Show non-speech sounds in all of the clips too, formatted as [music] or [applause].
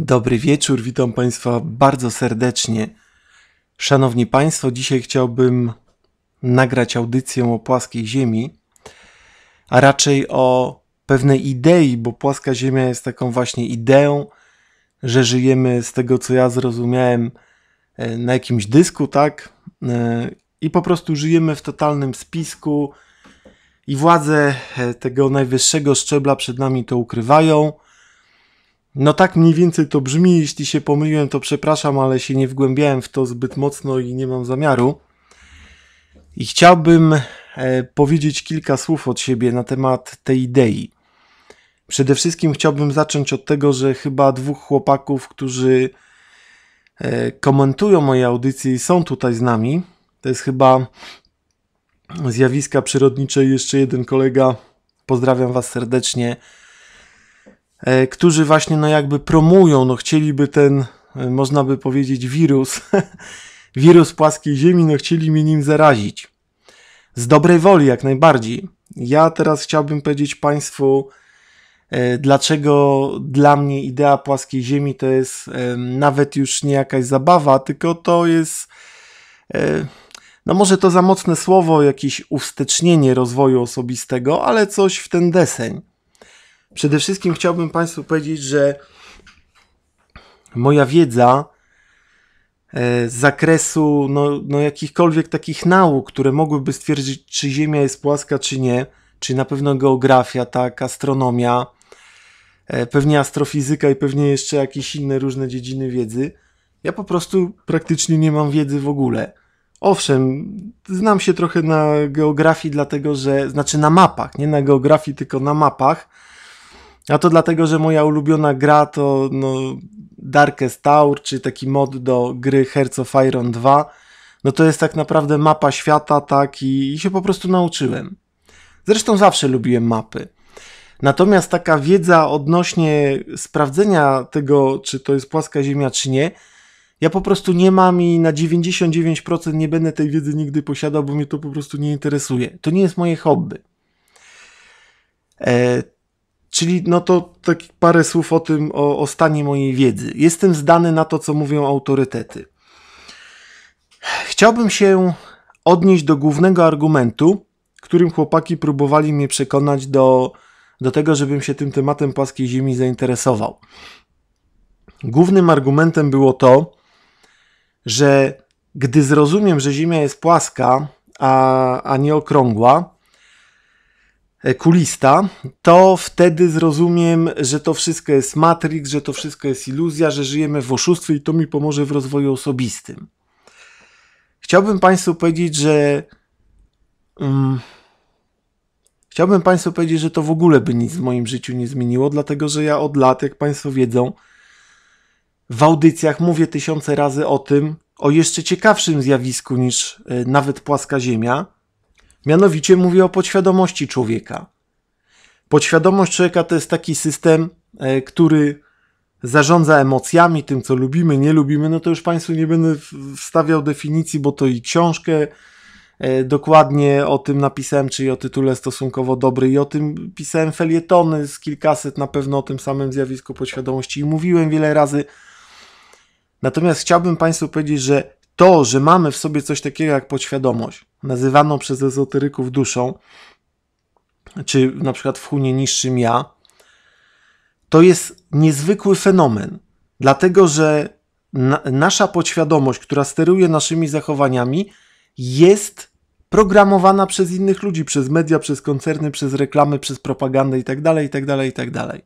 Dobry wieczór, witam Państwa bardzo serdecznie. Szanowni Państwo, dzisiaj chciałbym nagrać audycję o płaskiej Ziemi, a raczej o pewnej idei, bo płaska Ziemia jest taką właśnie ideą, że żyjemy z tego, co ja zrozumiałem, e, na jakimś dysku, tak? E, I po prostu żyjemy w totalnym spisku, i władze e, tego najwyższego szczebla przed nami to ukrywają no tak mniej więcej to brzmi. Jeśli się pomyliłem, to przepraszam, ale się nie wgłębiałem w to zbyt mocno i nie mam zamiaru. I chciałbym e, powiedzieć kilka słów od siebie na temat tej idei. Przede wszystkim chciałbym zacząć od tego, że chyba dwóch chłopaków, którzy e, komentują moje audycje i są tutaj z nami, to jest chyba zjawiska przyrodnicze. Jeszcze jeden kolega, pozdrawiam Was serdecznie E, którzy właśnie no jakby promują, no chcieliby ten, e, można by powiedzieć, wirus, [laughs] wirus płaskiej ziemi, no chcieli mnie nim zarazić. Z dobrej woli jak najbardziej. Ja teraz chciałbym powiedzieć Państwu, e, dlaczego dla mnie idea płaskiej ziemi to jest nawet już nie jakaś zabawa, tylko to jest, no może to za mocne słowo, jakieś ustecznienie rozwoju osobistego, ale coś w ten deseń. Przede wszystkim chciałbym Państwu powiedzieć, że moja wiedza e, z zakresu no, no jakichkolwiek takich nauk, które mogłyby stwierdzić, czy Ziemia jest płaska, czy nie, czy na pewno geografia, tak, astronomia, e, pewnie astrofizyka i pewnie jeszcze jakieś inne różne dziedziny wiedzy. Ja po prostu praktycznie nie mam wiedzy w ogóle. Owszem, znam się trochę na geografii, dlatego że, znaczy na mapach, nie na geografii, tylko na mapach, a to dlatego, że moja ulubiona gra to no, Darkest Tower, czy taki mod do gry Hearts of Iron 2. No to jest tak naprawdę mapa świata, tak, i, i się po prostu nauczyłem. Zresztą zawsze lubiłem mapy. Natomiast taka wiedza odnośnie sprawdzenia tego, czy to jest płaska ziemia, czy nie, ja po prostu nie mam i na 99% nie będę tej wiedzy nigdy posiadał, bo mnie to po prostu nie interesuje. To nie jest moje hobby. E, Czyli no to tak parę słów o tym, o, o stanie mojej wiedzy. Jestem zdany na to, co mówią autorytety. Chciałbym się odnieść do głównego argumentu, którym chłopaki próbowali mnie przekonać do, do tego, żebym się tym tematem płaskiej ziemi zainteresował. Głównym argumentem było to, że gdy zrozumiem, że Ziemia jest płaska, a, a nie okrągła, E, kulista, to wtedy zrozumiem, że to wszystko jest Matrix, że to wszystko jest iluzja, że żyjemy w oszustwie i to mi pomoże w rozwoju osobistym. Chciałbym Państwu powiedzieć, że. Um, chciałbym Państwu powiedzieć, że to w ogóle by nic w moim życiu nie zmieniło, dlatego że ja od lat, jak Państwo wiedzą, w audycjach mówię tysiące razy o tym, o jeszcze ciekawszym zjawisku niż e, nawet płaska Ziemia Mianowicie mówię o podświadomości człowieka. Podświadomość człowieka to jest taki system, e, który zarządza emocjami, tym co lubimy, nie lubimy. No to już Państwu nie będę wstawiał definicji, bo to i książkę e, dokładnie o tym napisałem, czyli o tytule stosunkowo dobry i o tym pisałem felietony z kilkaset na pewno o tym samym zjawisku podświadomości i mówiłem wiele razy. Natomiast chciałbym Państwu powiedzieć, że to, że mamy w sobie coś takiego jak podświadomość, nazywaną przez ezoteryków duszą, czy na przykład w Hunie niższym ja, to jest niezwykły fenomen, dlatego że na, nasza podświadomość, która steruje naszymi zachowaniami, jest programowana przez innych ludzi, przez media, przez koncerny, przez reklamy, przez propagandę itd., itd., itd.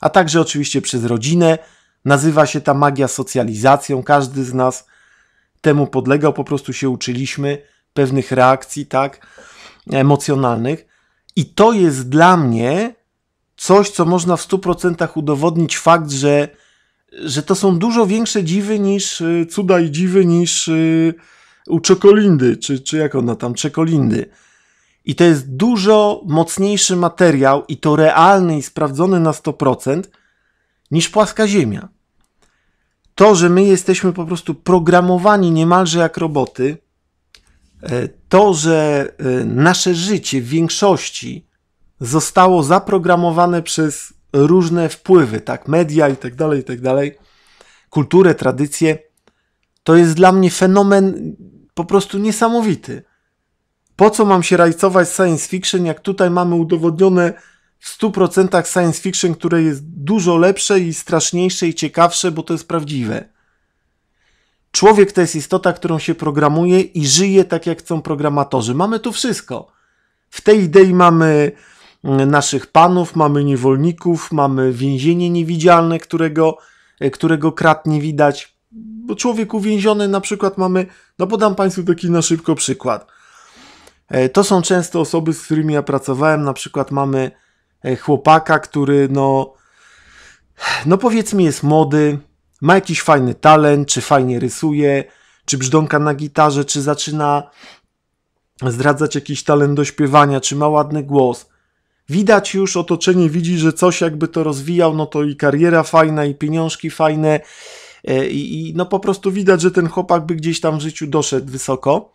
A także oczywiście przez rodzinę. Nazywa się ta magia socjalizacją. Każdy z nas temu podlegał, po prostu się uczyliśmy pewnych reakcji, tak, emocjonalnych. I to jest dla mnie coś, co można w 100% udowodnić fakt, że, że to są dużo większe dziwy niż y, cuda i dziwy niż y, u Czekolindy, czy, czy jak ona tam, Czekolindy. I to jest dużo mocniejszy materiał i to realny i sprawdzony na 100% niż płaska ziemia. To, że my jesteśmy po prostu programowani niemalże jak roboty, E, to, że e, nasze życie w większości zostało zaprogramowane przez różne wpływy, tak, media i tak dalej, i tak dalej, kulturę, tradycje, to jest dla mnie fenomen po prostu niesamowity. Po co mam się rajcować science fiction, jak tutaj mamy udowodnione w 100% science fiction, które jest dużo lepsze i straszniejsze i ciekawsze, bo to jest prawdziwe. Człowiek to jest istota, którą się programuje i żyje tak, jak chcą programatorzy. Mamy tu wszystko. W tej idei mamy mm, naszych panów, mamy niewolników, mamy więzienie niewidzialne, którego, e, którego krat nie widać. Bo człowiek uwięziony na przykład mamy, no podam Państwu taki na szybko przykład. E, to są często osoby, z którymi ja pracowałem, na przykład mamy e, chłopaka, który no, no powiedzmy jest młody, ma jakiś fajny talent, czy fajnie rysuje, czy brzdąka na gitarze, czy zaczyna zdradzać jakiś talent do śpiewania, czy ma ładny głos. Widać już, otoczenie widzi, że coś jakby to rozwijał, no to i kariera fajna, i pieniążki fajne, e, i, i no po prostu widać, że ten chłopak by gdzieś tam w życiu doszedł wysoko.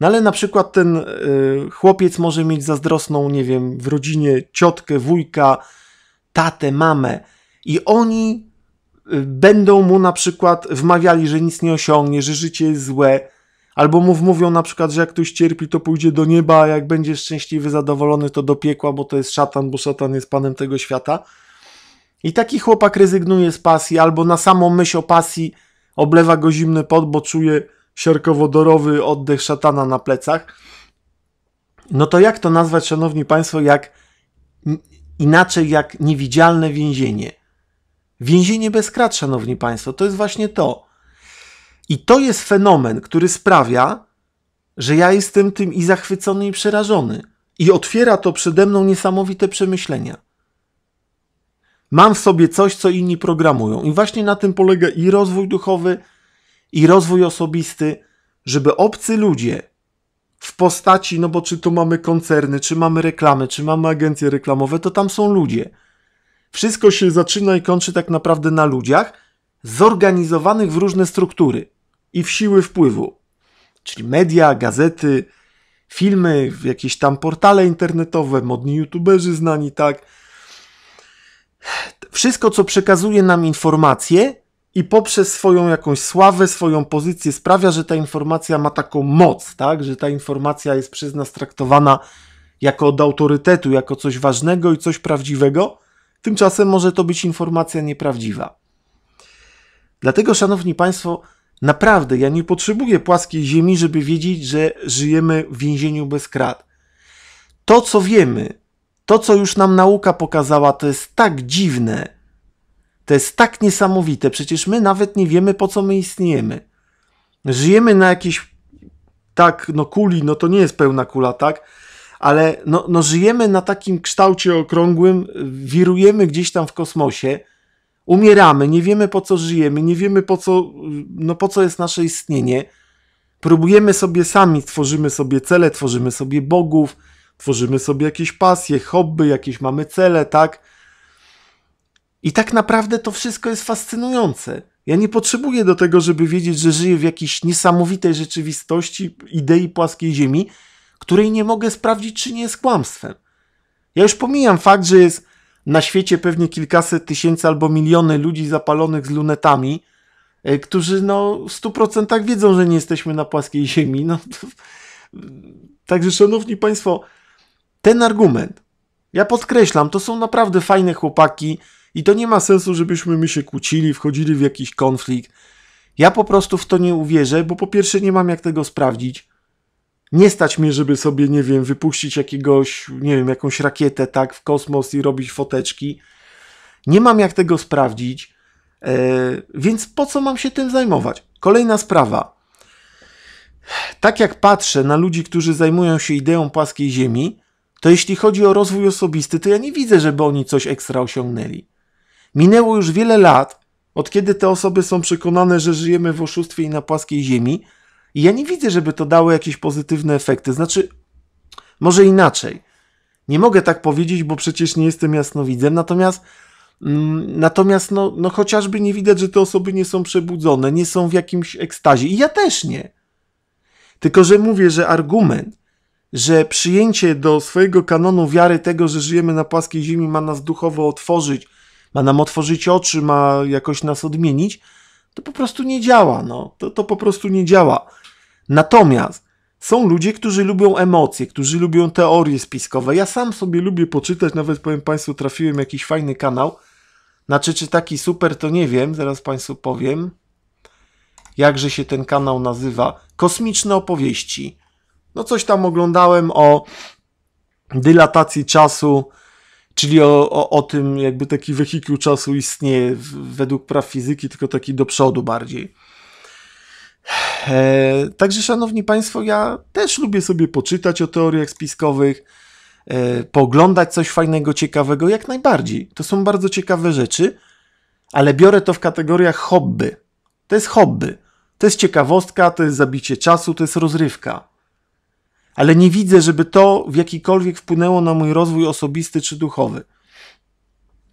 No ale na przykład ten y, chłopiec może mieć zazdrosną, nie wiem, w rodzinie ciotkę, wujka, tatę, mamę. I oni będą mu na przykład wmawiali, że nic nie osiągnie, że życie jest złe, albo mu mówią na przykład, że jak ktoś cierpi, to pójdzie do nieba, a jak będzie szczęśliwy, zadowolony, to do piekła, bo to jest szatan, bo szatan jest panem tego świata. I taki chłopak rezygnuje z pasji, albo na samą myśl o pasji oblewa go zimny pot, bo czuje siarkowodorowy oddech szatana na plecach. No to jak to nazwać, szanowni państwo, jak inaczej jak niewidzialne więzienie? Więzienie bez krat, szanowni państwo, to jest właśnie to. I to jest fenomen, który sprawia, że ja jestem tym i zachwycony, i przerażony. I otwiera to przede mną niesamowite przemyślenia. Mam w sobie coś, co inni programują. I właśnie na tym polega i rozwój duchowy, i rozwój osobisty, żeby obcy ludzie w postaci, no bo czy tu mamy koncerny, czy mamy reklamy, czy mamy agencje reklamowe, to tam są ludzie. Wszystko się zaczyna i kończy tak naprawdę na ludziach zorganizowanych w różne struktury i w siły wpływu. Czyli media, gazety, filmy, jakieś tam portale internetowe, modni youtuberzy znani, tak. Wszystko, co przekazuje nam informacje i poprzez swoją jakąś sławę, swoją pozycję sprawia, że ta informacja ma taką moc, tak, że ta informacja jest przez nas traktowana jako od autorytetu, jako coś ważnego i coś prawdziwego, Tymczasem może to być informacja nieprawdziwa. Dlatego, szanowni państwo, naprawdę ja nie potrzebuję płaskiej ziemi, żeby wiedzieć, że żyjemy w więzieniu bez krat. To, co wiemy, to, co już nam nauka pokazała, to jest tak dziwne, to jest tak niesamowite. Przecież my nawet nie wiemy, po co my istniejemy. Żyjemy na jakiejś tak, no kuli, no to nie jest pełna kula, tak? ale no, no żyjemy na takim kształcie okrągłym, wirujemy gdzieś tam w kosmosie, umieramy, nie wiemy po co żyjemy, nie wiemy po co, no po co jest nasze istnienie. Próbujemy sobie sami, tworzymy sobie cele, tworzymy sobie bogów, tworzymy sobie jakieś pasje, hobby, jakieś mamy cele, tak? I tak naprawdę to wszystko jest fascynujące. Ja nie potrzebuję do tego, żeby wiedzieć, że żyję w jakiejś niesamowitej rzeczywistości idei płaskiej Ziemi, której nie mogę sprawdzić, czy nie jest kłamstwem. Ja już pomijam fakt, że jest na świecie pewnie kilkaset tysięcy albo miliony ludzi zapalonych z lunetami, e, którzy no w stu procentach wiedzą, że nie jesteśmy na płaskiej ziemi. No, to... Także szanowni państwo, ten argument, ja podkreślam, to są naprawdę fajne chłopaki i to nie ma sensu, żebyśmy my się kłócili, wchodzili w jakiś konflikt. Ja po prostu w to nie uwierzę, bo po pierwsze nie mam jak tego sprawdzić nie stać mnie, żeby sobie, nie wiem, wypuścić jakiegoś, nie wiem, jakąś rakietę, tak, w kosmos i robić foteczki. Nie mam jak tego sprawdzić, e, więc po co mam się tym zajmować? Kolejna sprawa. Tak jak patrzę na ludzi, którzy zajmują się ideą płaskiej Ziemi, to jeśli chodzi o rozwój osobisty, to ja nie widzę, żeby oni coś ekstra osiągnęli. Minęło już wiele lat, od kiedy te osoby są przekonane, że żyjemy w oszustwie i na płaskiej Ziemi, i ja nie widzę, żeby to dało jakieś pozytywne efekty. Znaczy, może inaczej. Nie mogę tak powiedzieć, bo przecież nie jestem jasnowidzem, natomiast mm, Natomiast no, no chociażby nie widać, że te osoby nie są przebudzone, nie są w jakimś ekstazie. I ja też nie. Tylko, że mówię, że argument, że przyjęcie do swojego kanonu wiary tego, że żyjemy na płaskiej ziemi, ma nas duchowo otworzyć, ma nam otworzyć oczy, ma jakoś nas odmienić, to po prostu nie działa. No. To, to po prostu nie działa. Natomiast są ludzie, którzy lubią emocje, którzy lubią teorie spiskowe. Ja sam sobie lubię poczytać, nawet powiem Państwu, trafiłem jakiś fajny kanał. Znaczy, czy taki super, to nie wiem, zaraz Państwu powiem. Jakże się ten kanał nazywa? Kosmiczne opowieści. No, coś tam oglądałem o dylatacji czasu, czyli o, o, o tym, jakby taki wehikuł czasu istnieje według praw fizyki, tylko taki do przodu bardziej. E, także, szanowni państwo, ja też lubię sobie poczytać o teoriach spiskowych, e, poglądać coś fajnego, ciekawego, jak najbardziej. To są bardzo ciekawe rzeczy, ale biorę to w kategoriach hobby. To jest hobby. To jest ciekawostka, to jest zabicie czasu, to jest rozrywka. Ale nie widzę, żeby to w jakikolwiek wpłynęło na mój rozwój osobisty czy duchowy.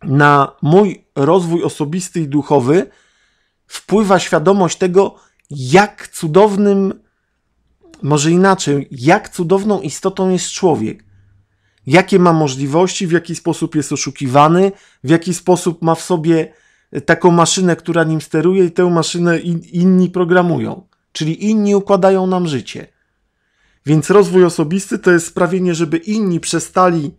Na mój rozwój osobisty i duchowy wpływa świadomość tego, jak cudownym, może inaczej, jak cudowną istotą jest człowiek. Jakie ma możliwości, w jaki sposób jest oszukiwany, w jaki sposób ma w sobie taką maszynę, która nim steruje, i tę maszynę inni programują. Czyli inni układają nam życie. Więc rozwój osobisty to jest sprawienie, żeby inni przestali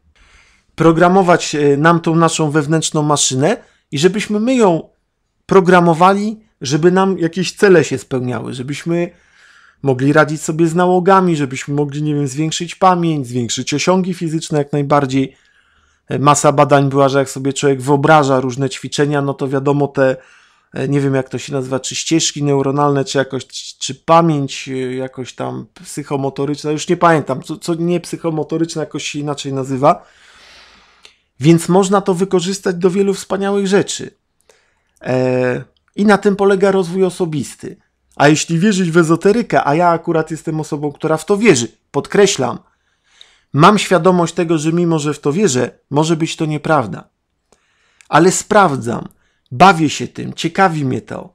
programować e, nam tą naszą wewnętrzną maszynę i żebyśmy my ją programowali żeby nam jakieś cele się spełniały, żebyśmy mogli radzić sobie z nałogami, żebyśmy mogli, nie wiem, zwiększyć pamięć, zwiększyć osiągi fizyczne jak najbardziej. E, masa badań była, że jak sobie człowiek wyobraża różne ćwiczenia, no to wiadomo, te, e, nie wiem jak to się nazywa, czy ścieżki neuronalne, czy jakoś, czy pamięć e, jakoś tam psychomotoryczna, już nie pamiętam, co, co nie psychomotoryczna, jakoś się inaczej nazywa. Więc można to wykorzystać do wielu wspaniałych rzeczy. E, i na tym polega rozwój osobisty. A jeśli wierzyć w ezoterykę, a ja akurat jestem osobą, która w to wierzy, podkreślam, mam świadomość tego, że mimo, że w to wierzę, może być to nieprawda. Ale sprawdzam, bawię się tym, ciekawi mnie to.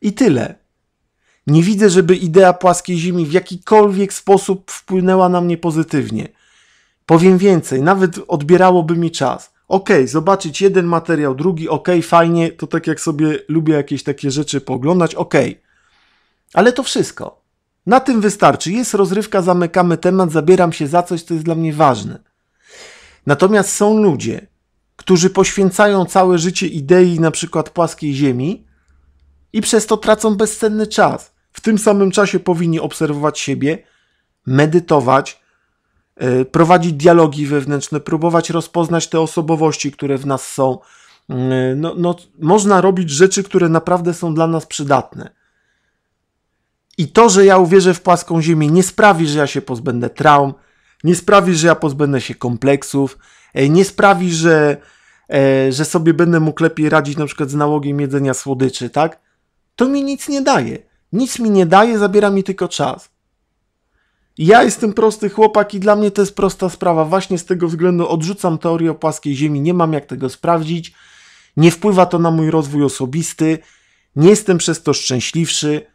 I tyle. Nie widzę, żeby idea płaskiej Ziemi w jakikolwiek sposób wpłynęła na mnie pozytywnie. Powiem więcej, nawet odbierałoby mi czas ok, zobaczyć jeden materiał, drugi, ok, fajnie, to tak jak sobie lubię jakieś takie rzeczy pooglądać, ok. Ale to wszystko. Na tym wystarczy. Jest rozrywka, zamykamy temat, zabieram się za coś, co jest dla mnie ważne. Natomiast są ludzie, którzy poświęcają całe życie idei na przykład płaskiej Ziemi i przez to tracą bezcenny czas. W tym samym czasie powinni obserwować siebie, medytować, Y, prowadzić dialogi wewnętrzne, próbować rozpoznać te osobowości, które w nas są. Y, no, no, można robić rzeczy, które naprawdę są dla nas przydatne. I to, że ja uwierzę w płaską ziemię, nie sprawi, że ja się pozbędę traum, nie sprawi, że ja pozbędę się kompleksów, e, nie sprawi, że, e, że sobie będę mógł lepiej radzić na przykład z nałogiem jedzenia słodyczy, tak? To mi nic nie daje. Nic mi nie daje, zabiera mi tylko czas. Ja jestem prosty chłopak i dla mnie to jest prosta sprawa. Właśnie z tego względu odrzucam teorię o płaskiej Ziemi, nie mam jak tego sprawdzić. Nie wpływa to na mój rozwój osobisty, nie jestem przez to szczęśliwszy.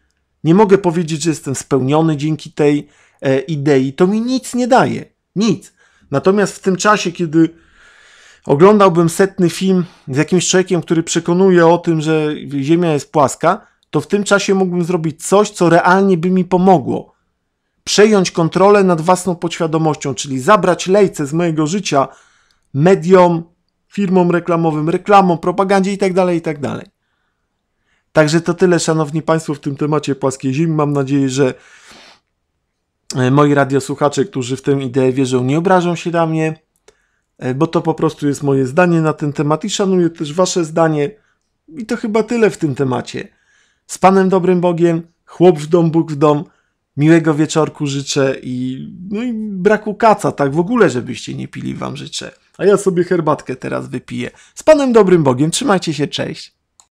Nie mogę powiedzieć, że jestem spełniony dzięki tej e, idei. To mi nic nie daje. Nic. Natomiast w tym czasie, kiedy oglądałbym setny film z jakimś człowiekiem, który przekonuje o tym, że Ziemia jest płaska, to w tym czasie mógłbym zrobić coś, co realnie by mi pomogło przejąć kontrolę nad własną podświadomością, czyli zabrać lejce z mojego życia mediom, firmom reklamowym, reklamom, propagandzie itd., tak itd. Tak Także to tyle, szanowni państwo, w tym temacie płaskiej ziemi. Mam nadzieję, że e, moi radiosłuchacze, którzy w tę ideę wierzą, nie obrażą się na mnie, e, bo to po prostu jest moje zdanie na ten temat i szanuję też wasze zdanie. I to chyba tyle w tym temacie. Z Panem Dobrym Bogiem, chłop w dom, Bóg w dom miłego wieczorku życzę i, no i braku kaca, tak w ogóle, żebyście nie pili wam życzę. A ja sobie herbatkę teraz wypiję. Z Panem Dobrym Bogiem, trzymajcie się, cześć.